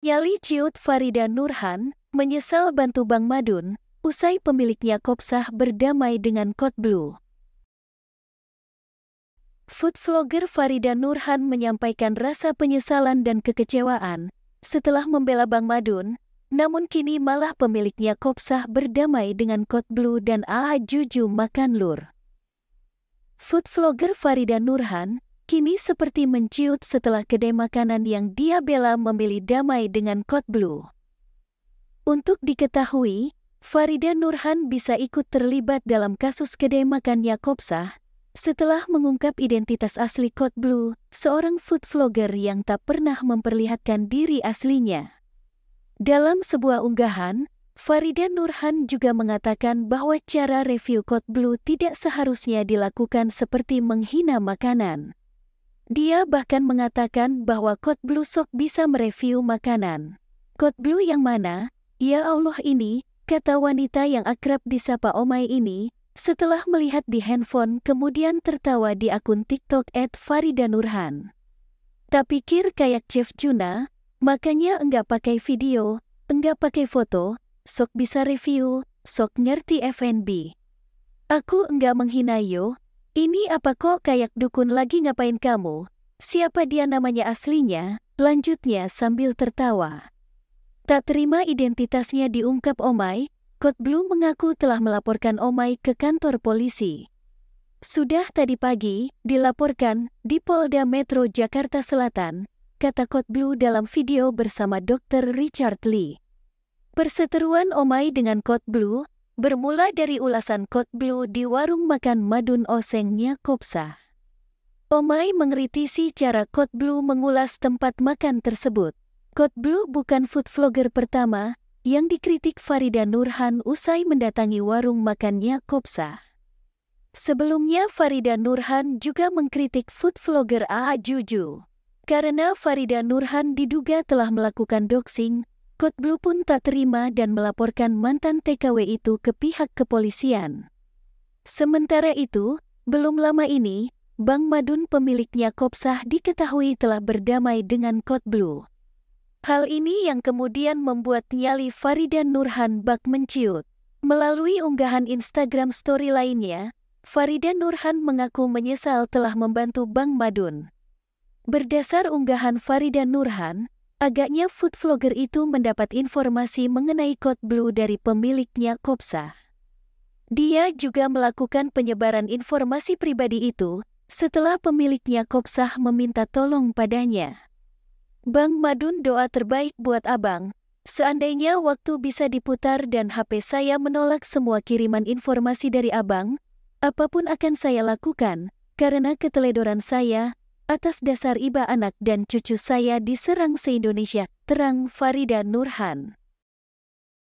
Yali Ciut Farida Nurhan menyesal bantu Bang Madun usai pemiliknya Kopsah berdamai dengan Kot Blue. Food vlogger Farida Nurhan menyampaikan rasa penyesalan dan kekecewaan setelah membela Bang Madun, namun kini malah pemiliknya Kopsah berdamai dengan Kot Blue dan AA Juju Makan Lur. Food vlogger Farida Nurhan kini seperti menciut setelah kedai makanan yang dia bela memilih damai dengan Kot Blue. Untuk diketahui, Farida Nurhan bisa ikut terlibat dalam kasus kedai makan Yakobsa setelah mengungkap identitas asli Kot Blue, seorang food vlogger yang tak pernah memperlihatkan diri aslinya. Dalam sebuah unggahan, Farida Nurhan juga mengatakan bahwa cara review Code Blue tidak seharusnya dilakukan seperti menghina makanan. Dia bahkan mengatakan bahwa Kot Blue Sok bisa mereview makanan. Kot Blue yang mana? Ya Allah ini, kata wanita yang akrab disapa Omai ini, setelah melihat di handphone kemudian tertawa di akun TikTok at Farida Nurhan. Tak pikir kayak Jeff Juna, makanya enggak pakai video, enggak pakai foto, sok bisa review, sok ngerti FNB. Aku enggak menghina yo, ini apa kok kayak dukun lagi ngapain kamu? Siapa dia namanya aslinya? Lanjutnya sambil tertawa. Tak terima identitasnya diungkap Omai, Kot Blue mengaku telah melaporkan Omai ke kantor polisi. Sudah tadi pagi, dilaporkan di Polda Metro Jakarta Selatan, kata Kot Blue dalam video bersama Dr. Richard Lee. Perseteruan Omai dengan Kot Blue Bermula dari ulasan Kot Blue di warung makan Madun Osengnya Kopsah. Omai mengkritisi cara Kot Blue mengulas tempat makan tersebut. Kot Blue bukan food vlogger pertama yang dikritik Farida Nurhan usai mendatangi warung makannya Kopsah. Sebelumnya Farida Nurhan juga mengkritik food vlogger Aa Juju. Karena Farida Nurhan diduga telah melakukan doxing, Code Blue pun tak terima dan melaporkan mantan TKW itu ke pihak kepolisian. Sementara itu, belum lama ini, Bang Madun pemiliknya Kopsah diketahui telah berdamai dengan Code Blue. Hal ini yang kemudian membuat nyali Faridan Nurhan bak menciut. Melalui unggahan Instagram story lainnya, Faridan Nurhan mengaku menyesal telah membantu Bang Madun. Berdasar unggahan Faridan Nurhan, Agaknya food vlogger itu mendapat informasi mengenai code blue dari pemiliknya Kopsah. Dia juga melakukan penyebaran informasi pribadi itu setelah pemiliknya Kopsah meminta tolong padanya. Bang Madun doa terbaik buat abang. Seandainya waktu bisa diputar dan HP saya menolak semua kiriman informasi dari abang, apapun akan saya lakukan, karena keteledoran saya, atas dasar iba anak dan cucu saya diserang se-Indonesia, terang Farida Nurhan.